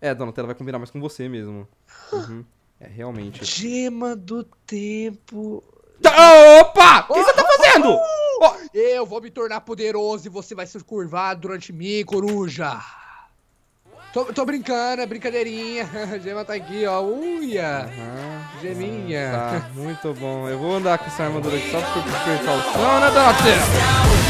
É, Donatella vai combinar mais com você mesmo. Uhum. É, realmente. Gema do tempo. Tá, opa! O que oh, você tá uhum. fazendo? Oh, oh. Eu vou me tornar poderoso e você vai se curvar durante mim, coruja. Tô, tô brincando, é brincadeirinha. A gema tá aqui, ó. Uia! Uhum. Geminha. tá, muito bom. Eu vou andar com essa armadura aqui só pra despertar o sono, né, Donatello!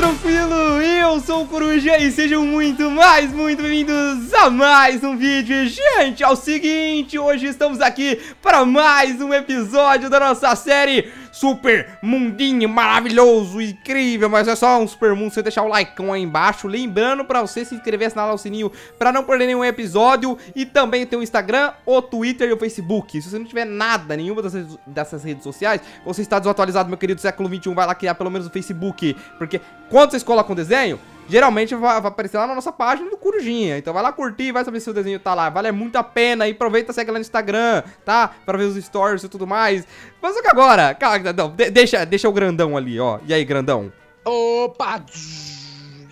Trofilo, eu sou o Coruja e sejam muito, mais muito bem-vindos a mais um vídeo. Gente, é o seguinte, hoje estamos aqui para mais um episódio da nossa série super mundinho maravilhoso, incrível, mas é só um super mundo, você deixar o like aí embaixo, lembrando pra você se inscrever, assinar lá o sininho pra não perder nenhum episódio, e também tem o Instagram, o Twitter e o Facebook, se você não tiver nada, nenhuma dessas, dessas redes sociais, você está desatualizado, meu querido século 21, vai lá criar pelo menos o Facebook, porque quando vocês colocam desenho, geralmente vai, vai, aparecer lá na nossa página do Corujinha. Então vai lá curtir, vai saber se o desenho tá lá. Vale muito a pena e aproveita, segue lá no Instagram, tá? Pra ver os stories e tudo mais. Mas só que agora, Calma, não, deixa, deixa o grandão ali, ó. E aí, grandão? Opa!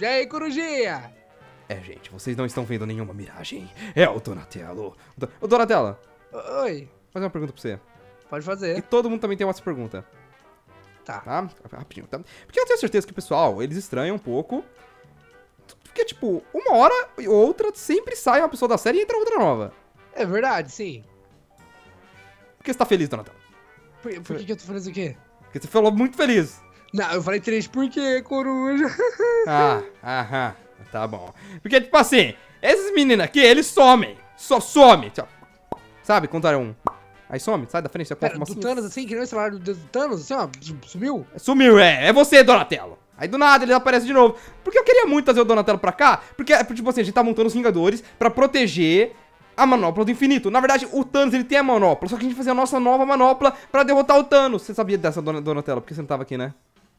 E aí, Corujinha? É, gente, vocês não estão vendo nenhuma miragem. É o Donatello. Ô, Donatello. Oi. Fazer uma pergunta pra você. Pode fazer. E todo mundo também tem uma pergunta. Tá. tá? Rapidinho, tá? Porque eu tenho certeza que o pessoal, eles estranham um pouco porque, é, tipo, uma hora e outra sempre sai uma pessoa da série e entra outra nova. É verdade, sim. Por que você tá feliz, Donatão? Por, por que, que eu tô feliz o quê? Porque você falou muito feliz. Não, eu falei três quê coruja. ah, aham. Tá bom. Porque, tipo assim, esses meninos aqui, eles somem. Só somem Sabe? era um. Aí some, sai da frente, você Pera, do assim. Thanos, assim, que nem o celular do Thanos, assim, ó, sumiu? Sumiu, é. É você, Donatello. Aí do nada ele aparece de novo. Porque eu queria muito trazer o Donatello pra cá, porque, tipo assim, a gente tá montando os Vingadores pra proteger a manopla do infinito. Na verdade, o Thanos, ele tem a manopla, só que a gente fazia a nossa nova manopla pra derrotar o Thanos. Você sabia dessa, Dona Donatello, porque você não tava aqui, né?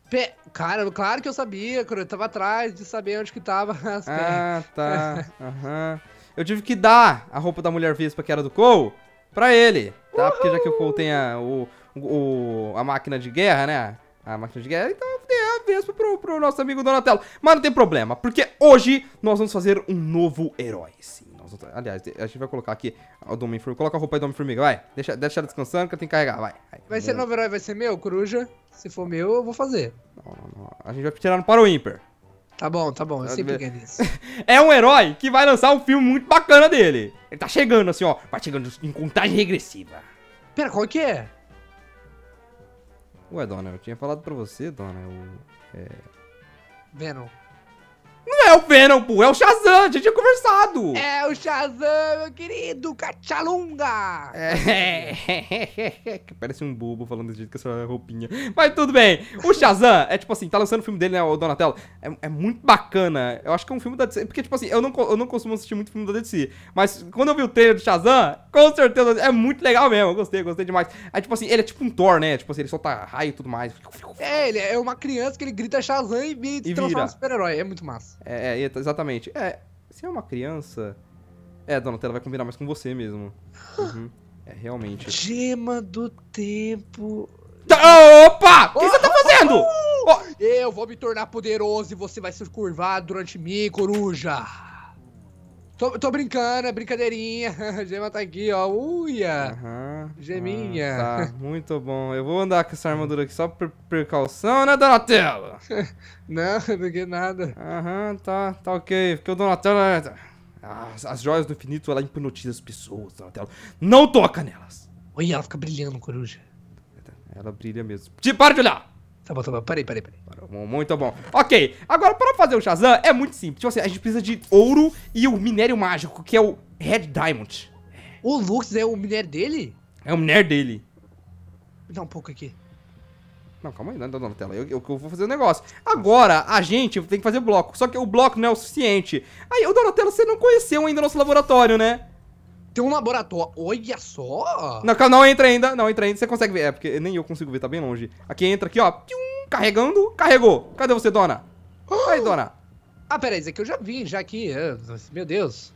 Pe Cara, claro que eu sabia, eu tava atrás de saber onde que tava. As ah, tá. Aham. Uhum. Eu tive que dar a roupa da Mulher Vespa, que era do Cole, pra ele, tá? Uhul. Porque já que o Cole tem a, o, o, a máquina de guerra, né? A máquina de guerra, então Vespa pro, pro nosso amigo Donatello. Mas não tem problema, porque hoje nós vamos fazer um novo herói, sim. Nós, aliás, a gente vai colocar aqui o Domingo formiga Coloca a roupa aí do Domingo formiga vai. Deixa, deixa ela descansando que eu tenho que carregar, vai. Vai, vai ser novo herói, vai ser meu, Coruja? Se for meu, eu vou fazer. Não, não, não. A gente vai tirar para o Imper. Tá bom, tá bom, eu sempre quero é isso. é um herói que vai lançar um filme muito bacana dele. Ele tá chegando assim, ó, vai chegando em contagem regressiva. Pera, qual que é? Ué, dona, eu tinha falado pra você, dona, O É... Venom. Não é o Venom, pô, é o Shazam, a gente tinha conversado. É o Shazam, meu querido, Cachalunga. É, parece um bobo falando desse jeito com essa roupinha. Mas tudo bem, o Shazam, é tipo assim, tá lançando o filme dele, né, o Donatello, é, é, muito bacana. Eu acho que é um filme da DC, porque tipo assim, eu não, eu não costumo assistir muito filme da DC, mas quando eu vi o trailer do Shazam, com certeza, é muito legal mesmo, eu gostei, gostei demais. É tipo assim, ele é tipo um Thor, né, tipo assim, ele solta raio e tudo mais. É, ele é uma criança que ele grita Shazam e, e, e transforma em super-herói, é muito massa. É, é, tá, exatamente. É, se é uma criança. É, Donatella vai combinar mais com você mesmo. Uhum. É, realmente. Gema do tempo. Tá, opa! O que oh, você tá fazendo? Oh, oh. Eu vou me tornar poderoso e você vai se curvar durante mim, coruja. Tô, tô brincando, é brincadeirinha. A gema tá aqui, ó. Uia! Uhum. Geminha. Ah, tá, muito bom. Eu vou andar com essa armadura aqui só por precaução, né, Donatello? não, não peguei nada. Aham, uhum, tá, tá ok. Porque o Donatello... Ah, as joias do infinito, ela hipnotiza as pessoas, Donatello. Não toca nelas! Olha, ela fica brilhando, coruja. Ela brilha mesmo. Te para de olhar! Tá bom, tá bom. Parei, parei, parei. Muito bom. Ok, agora para fazer o Shazam é muito simples. Tipo assim, a gente precisa de ouro e o minério mágico, que é o Red Diamond. O Lux é o minério dele? É o minério dele. dá um pouco aqui. Não, calma aí, não, não, é não tela. Eu, eu, eu, vou fazer o um negócio. Agora, a gente tem que fazer bloco. Só que o bloco não é o suficiente. Aí, o tela você não conheceu ainda o nosso laboratório, né? Tem um laboratório. Olha só! Não, calma, não entra ainda. Não entra ainda. Você consegue ver. É, porque nem eu consigo ver, tá bem longe. Aqui entra aqui, ó. Pium. Carregando. Carregou. Cadê você, dona? Oi, ah! Aí, dona. Ah, peraí, isso aqui eu já vi, já aqui. É, meu Deus.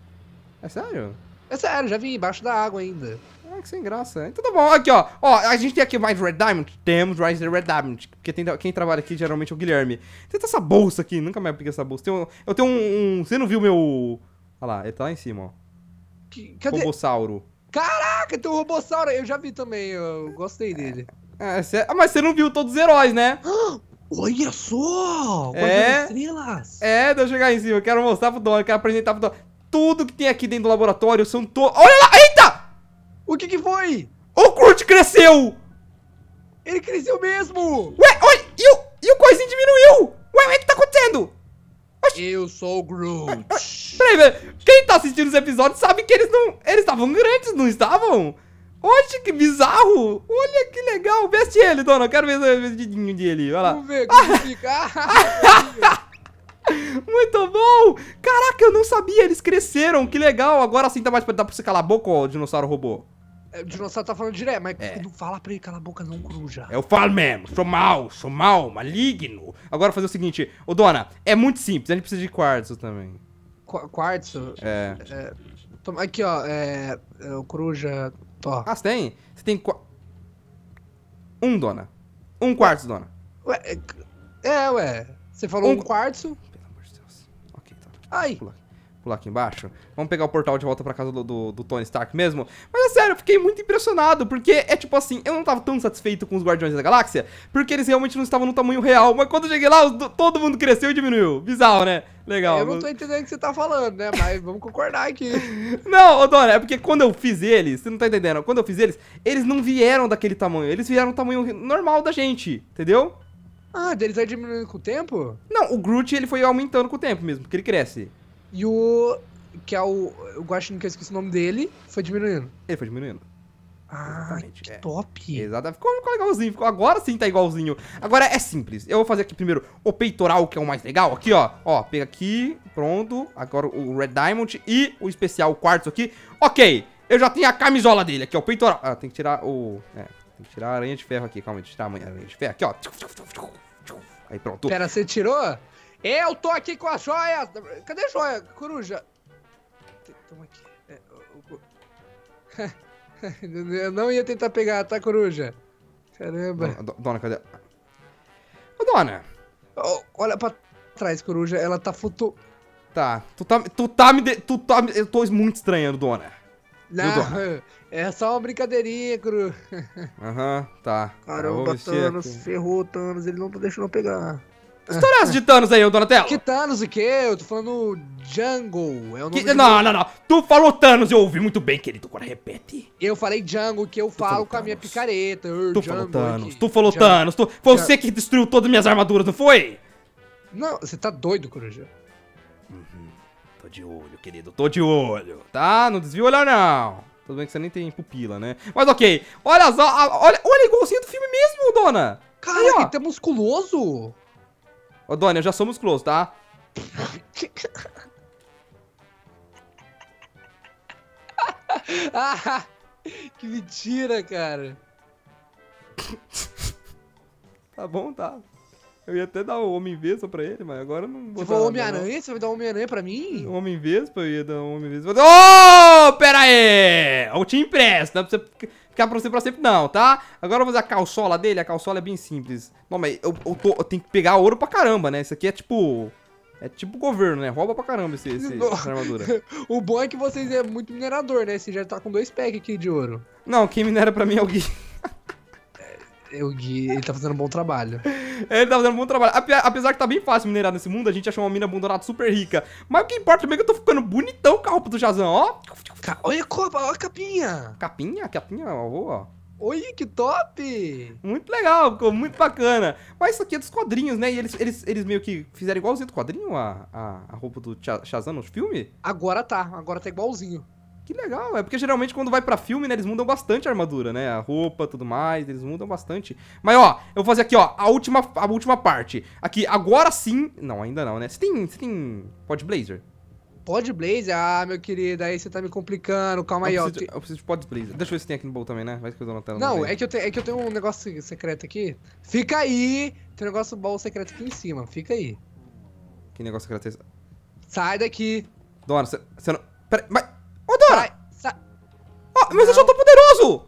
É sério? É sério, já vi embaixo da água ainda. Ah, que sem graça. Então tá bom, aqui ó. Ó, a gente tem aqui mais Red Diamond. Temos mais Red Diamond. Porque tem, quem trabalha aqui geralmente é o Guilherme. Tenta essa bolsa aqui, nunca mais peguei essa bolsa. Um, eu tenho um, um, Você não viu meu. Olha lá, ele tá lá em cima, ó. Que, cadê? Robossauro. Caraca, tem um Robossauro. Eu já vi também, eu gostei dele. Ah, cê... ah, mas você não viu todos os heróis, né? Olha só! É, estrelas! É, deixa eu chegar em cima. Eu quero mostrar pro Dom, eu quero apresentar pro Dom. Tudo que tem aqui dentro do laboratório são todos... Olha lá! Eita! O que que foi? O Kurt cresceu! Ele cresceu mesmo! Ué, olha! E o, e o coisinho diminuiu! Ué, o que tá acontecendo? Eu sou o Groot. Peraí, peraí. Quem tá assistindo os episódios sabe que eles não... Eles estavam grandes, não estavam? Oxe, que bizarro! Olha que legal! Veste ele, dona. Eu quero ver o vestidinho dele. Olha lá. Vamos ver como fica. Muito bom! Caraca, eu não sabia. Eles cresceram. Que legal. Agora sim tá mais pra dar pra você calar a boca, ó, o dinossauro robô. É, o dinossauro tá falando direto, mas é. não fala pra ele calar a boca não, cruja. Eu falo mesmo. Sou mal, sou mal, maligno. Agora fazer o seguinte. Ô, dona, é muito simples. A gente precisa de quartzo também. Qu quartzo? É. é. Toma, aqui, ó. É, é o Cruja. Ah, você tem? Você tem. Um, dona. Um quartzo, dona. Ué, é, ué. Você falou um, um quartzo. Pelo amor de Deus. Ok, tá. Ai. Pula pular aqui embaixo. Vamos pegar o portal de volta pra casa do, do, do, Tony Stark mesmo. Mas é sério, eu fiquei muito impressionado, porque é tipo assim, eu não tava tão satisfeito com os Guardiões da Galáxia, porque eles realmente não estavam no tamanho real, mas quando eu cheguei lá, todo mundo cresceu e diminuiu. Bizarro, né? Legal. Eu não tô entendendo o que você tá falando, né? Mas vamos concordar aqui. não, Odora, é porque quando eu fiz eles, você não tá entendendo, quando eu fiz eles, eles não vieram daquele tamanho, eles vieram do tamanho normal da gente, entendeu? Ah, deles vai diminuindo com o tempo? Não, o Groot ele foi aumentando com o tempo mesmo, porque ele cresce. E o. Que é o. Eu gosto que eu esqueci o nome dele. Foi diminuindo. Ele foi diminuindo. Ah, Exatamente. que é. top. Exato. Ficou, ficou legalzinho. Ficou, agora sim tá igualzinho. Agora é simples. Eu vou fazer aqui primeiro o peitoral, que é o mais legal. Aqui, ó. Ó, pega aqui. Pronto. Agora o Red Diamond e o especial, o quartzo aqui. Ok. Eu já tenho a camisola dele aqui, ó. O peitoral. Ah, tem que tirar o... É, tem que tirar a aranha de ferro aqui. Calma, deixa eu tirar a aranha de ferro. Aqui, ó. Aí, pronto. Pera, você tirou? Eu tô aqui com a joia! Cadê a joia? Coruja! Toma aqui. É, o... Eu não ia tentar pegar, tá, coruja? Caramba. Dona, dona cadê? Ô, dona! Oh, olha pra trás, coruja. Ela tá flutu... Tá. Tu tá, tu tá me... De... Tu tá me... Eu tô muito estranhando, dona. Não, dona? é só uma brincadeirinha, coruja. Aham, uhum, tá. tá Caramba, Thanos, ferrou, Thanos. Ele não tá deixando eu pegar história de Thanos aí, Donatello? Que Thanos e quê? Eu tô falando Jungle. É o nome que... Não, não, não. Tu falou Thanos, eu ouvi muito bem, querido. Agora repete. Eu falei Jungle, que eu tu falo com Thanos. a minha picareta. Eu, tu, falou é Thanos, tu falou Jungle. Thanos. Tu falou Thanos. Foi você que destruiu todas as minhas armaduras, não foi? Não, você tá doido, Coruja. Uhum. Tô de olho, querido. Tô de olho. Tá? Não desvia o olhar, não. Tudo bem que você nem tem pupila, né? Mas ok. Olha só. Olha, olha igualzinho do filme mesmo, dona. Cara, ele tá musculoso. Ô, Dona, já somos close, tá? ah, que mentira, cara. tá bom, tá. Eu ia até dar o Homem-Vespa pra ele, mas agora não vou Você dar. Homem-Aranha? Você vai dar Homem-Aranha pra mim? Homem-Vespa? Eu ia dar Homem-Vespa. Ô, oh, pera aí! Eu te empresto, não é pra você ficar pra você pra sempre não, tá? Agora eu vou usar a calçola dele, a calçola é bem simples. Não, mas eu, eu, tô, eu tenho que pegar ouro pra caramba, né? Isso aqui é tipo... É tipo governo, né? Rouba pra caramba esse, esse essa armadura. o bom é que vocês é muito minerador, né? Você já tá com dois packs aqui de ouro. Não, quem minera pra mim é o Gui. é, é o Gui, ele tá fazendo um bom trabalho. Ele tá fazendo um bom trabalho. Apesar que tá bem fácil minerar nesse mundo, a gente achou uma mina abandonada super rica. Mas o que importa também é que eu tô ficando bonitão com a roupa do Jazan, ó. Olha a olha a capinha. Capinha? Capinha, ó. Oi que top! Muito legal, ficou muito bacana. Mas isso aqui é dos quadrinhos, né? E eles, eles, eles meio que fizeram igualzinho do quadrinho a, a, a roupa do Shazam no filme? Agora tá, agora tá igualzinho. Que legal, é porque geralmente quando vai para filme, né, eles mudam bastante a armadura, né? A roupa, tudo mais, eles mudam bastante. Mas ó, eu vou fazer aqui, ó, a última, a última parte. Aqui, agora sim. Não, ainda não, né? Você tem, você tem Pod Blazer? Pod Blazer? Ah, meu querido, aí você tá me complicando, calma aí, preciso, ó. eu preciso de Pod Blazer. Deixa eu ver se tem aqui no baú também, né? Vai que eu dou na tela. Não, não é, que eu te, é que eu tenho um negócio secreto aqui. Fica aí! Tem um negócio baú secreto aqui em cima, fica aí. Que negócio secreto é esse? Sai daqui! Dona, você não. Pera, mas. Mas eu sou tão poderoso!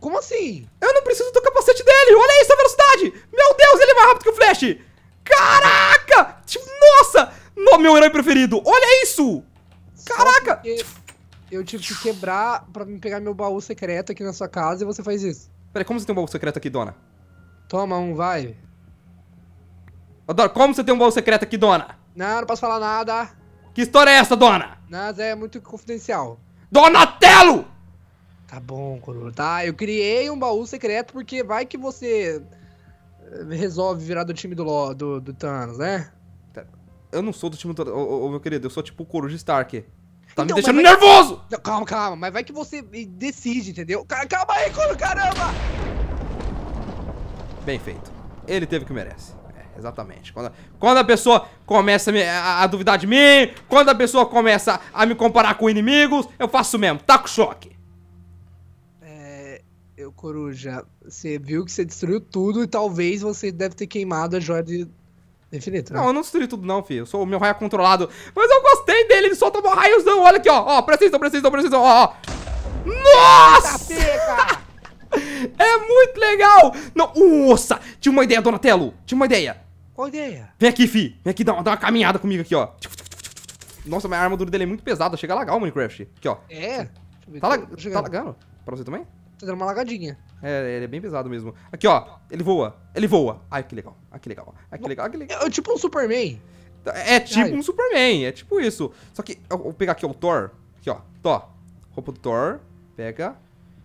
Como assim? Eu não preciso do capacete dele! Olha a velocidade! Meu Deus, ele é mais rápido que o Flash! Caraca! Tipo, nossa! No, meu herói preferido! Olha isso! Caraca! Eu tive que quebrar pra me pegar meu baú secreto aqui na sua casa e você faz isso. Peraí, como você tem um baú secreto aqui, dona? Toma um, vai. Adoro, como você tem um baú secreto aqui, dona? Não, não posso falar nada. Que história é essa, dona? Nada, é muito confidencial. Donatello! Tá bom, Coruru. Tá, eu criei um baú secreto porque vai que você eh, resolve virar do time do, do, do Thanos, né? Tá. Eu não sou do time do Thanos, ô, meu querido. Eu sou tipo o Coruja Stark. Tá então, me deixando nervoso! Que... Não, calma, calma. Mas vai que você decide, entendeu? Calma aí, Coruja, caramba! Bem feito. Ele teve o que merece. É, exatamente. Quando a, quando a pessoa começa a, me, a, a duvidar de mim, quando a pessoa começa a me comparar com inimigos, eu faço mesmo. Taco tá choque. Eu, Coruja, você viu que você destruiu tudo e talvez você deve ter queimado a joia de infinito, né? Não, eu não destruí tudo não, filho. Eu sou o meu raio é controlado. Mas eu gostei dele, ele só tomou raios não. Olha aqui, ó. Ó, precisa, precisa, precisa, ó, ó. Nossa! é muito legal! Não, nossa! Tinha uma ideia, Donatello. Tinha uma ideia. Qual ideia? Vem aqui, fi. Vem aqui, dá uma, dá uma caminhada comigo aqui, ó. Nossa, mas a armadura dele é muito pesada. Chega legal o Minecraft. Aqui, ó. É? Tá, lag tá lagando? Pra você também? fizeram uma lagadinha. É, ele é bem pesado mesmo. Aqui, ó. Ele voa. Ele voa. Ai, que legal. Ai, que legal. Ai, que legal. Ai, que legal. É, é tipo um Superman. É tipo Ai. um Superman. É tipo isso. Só que eu vou pegar aqui ó, o Thor. Aqui, ó. Thor. Roupa do Thor. Pega.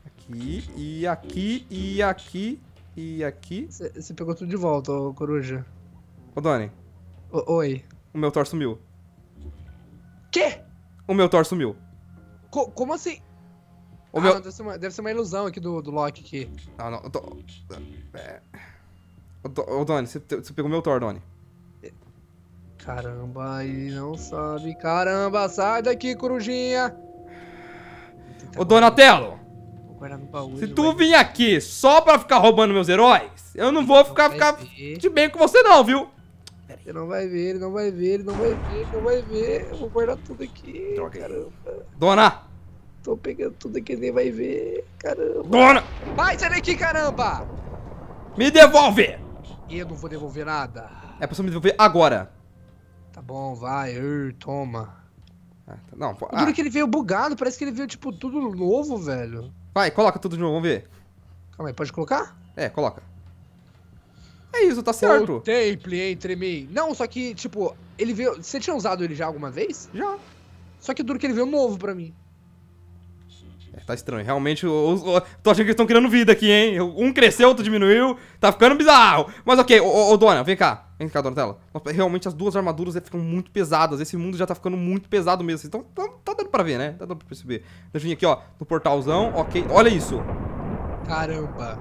Aqui. E aqui. E aqui. E aqui. Você pegou tudo de volta, ô coruja. Ô, Doni. O Oi. O meu Thor sumiu. Quê? O meu Thor sumiu. Co como assim? Ah, meu... não, deve, ser uma, deve, ser uma, ilusão aqui do, do Loki aqui. Não, não. Tô... É... Ô, Doni, você, pegou meu Thor, Doni. Caramba, ele não sabe. Caramba, sai daqui, corujinha! Ô, Donatello! se tu vai... vir aqui só pra ficar roubando meus heróis, eu não vou ficar, ficar de bem com você não, viu? Ele não vai ver, ele não vai ver, ele não vai ver, ele não vai ver. Eu vou guardar tudo aqui, Droga. caramba. Dona! Tô pegando tudo aqui, nem vai ver. Caramba. Bora! Vai, sai daqui, caramba! Me devolve! Eu não vou devolver nada. É pra você me devolver agora. Tá bom, vai. toma. Ah, tá, não, pô, ah. que ele veio bugado. Parece que ele veio, tipo, tudo novo, velho. Vai, coloca tudo de novo, vamos ver. Calma aí, pode colocar? É, coloca. É isso, tá certo. O temple entre mim. Não, só que, tipo, ele veio... Você tinha usado ele já alguma vez? Já. Só que duro que ele veio novo pra mim. É, tá estranho. Realmente, os, os, tô achando que eles estão criando vida aqui, hein? Um cresceu, outro diminuiu. Tá ficando bizarro. Mas ok, ô, ô dona, vem cá. Vem cá, dona Tela. Realmente, as duas armaduras ficam muito pesadas. Esse mundo já tá ficando muito pesado mesmo. Então, tá, tá dando pra ver, né? Tá dando pra perceber. Deixa eu vir aqui, ó, no portalzão. Ok, olha isso. Caramba.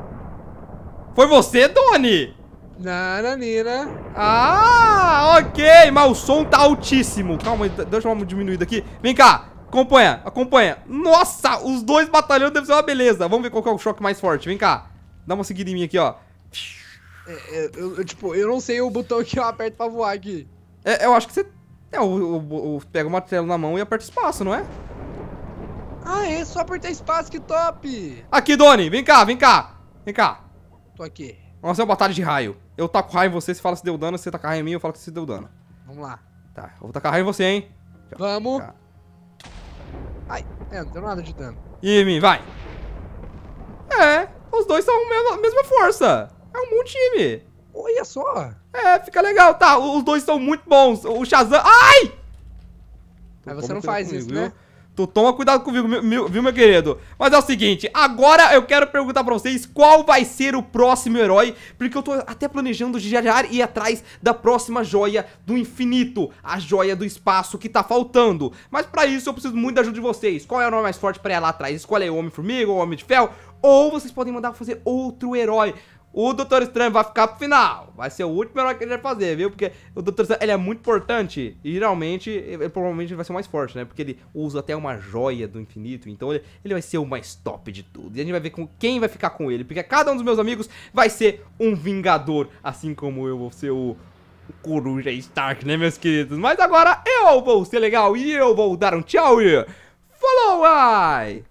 Foi você, Doni? Nananina. Ah, ok. Mas o som tá altíssimo. Calma aí, deixa eu dar uma diminuída aqui. Vem cá. Acompanha, acompanha. Nossa, os dois batalhões devem ser uma beleza. Vamos ver qual é o choque mais forte. Vem cá. Dá uma seguida em mim aqui, ó. É, é, eu, eu, tipo, eu não sei o botão que eu aperto pra voar aqui. É, eu acho que você... É, o, pega o martelo na mão e aperta espaço, não é? Ah, é só apertar espaço, que top! Aqui, Doni, vem cá, vem cá. Vem cá. Tô aqui. Nossa, é uma batalha de raio. Eu taco raio em você, você fala se deu dano, você taca raio em mim, eu falo que você deu dano. Vamos lá. Tá, eu vou tacar raio em você, hein. Vamos. Vamos. Ai, é, não deu nada de dano. Ih, mim, vai. É, os dois são a mesma força. É um bom time. Olha só. É, fica legal. Tá, os dois são muito bons. O Shazam... Ai! Mas você não faz comigo, isso, né? Tu toma cuidado comigo, meu, viu, meu querido? Mas é o seguinte, agora eu quero perguntar pra vocês qual vai ser o próximo herói, porque eu tô até planejando de já ir atrás da próxima joia do infinito, a joia do espaço que tá faltando. Mas pra isso eu preciso muito da ajuda de vocês. Qual é o nome mais forte pra ir lá atrás? Escolhe aí o Homem-Formiga, o Homem de Ferro, ou vocês podem mandar fazer outro herói. O Doutor Estranho vai ficar pro final. Vai ser o último herói que ele vai fazer, viu? Porque o Doutor Estranho, ele é muito importante. E geralmente, ele, provavelmente vai ser o mais forte, né? Porque ele usa até uma joia do infinito. Então ele, ele vai ser o mais top de tudo. E a gente vai ver com quem vai ficar com ele. Porque cada um dos meus amigos vai ser um vingador. Assim como eu vou ser o, Coruja Stark, né, meus queridos? Mas agora eu vou ser legal e eu vou dar um tchau e... Falou, ai!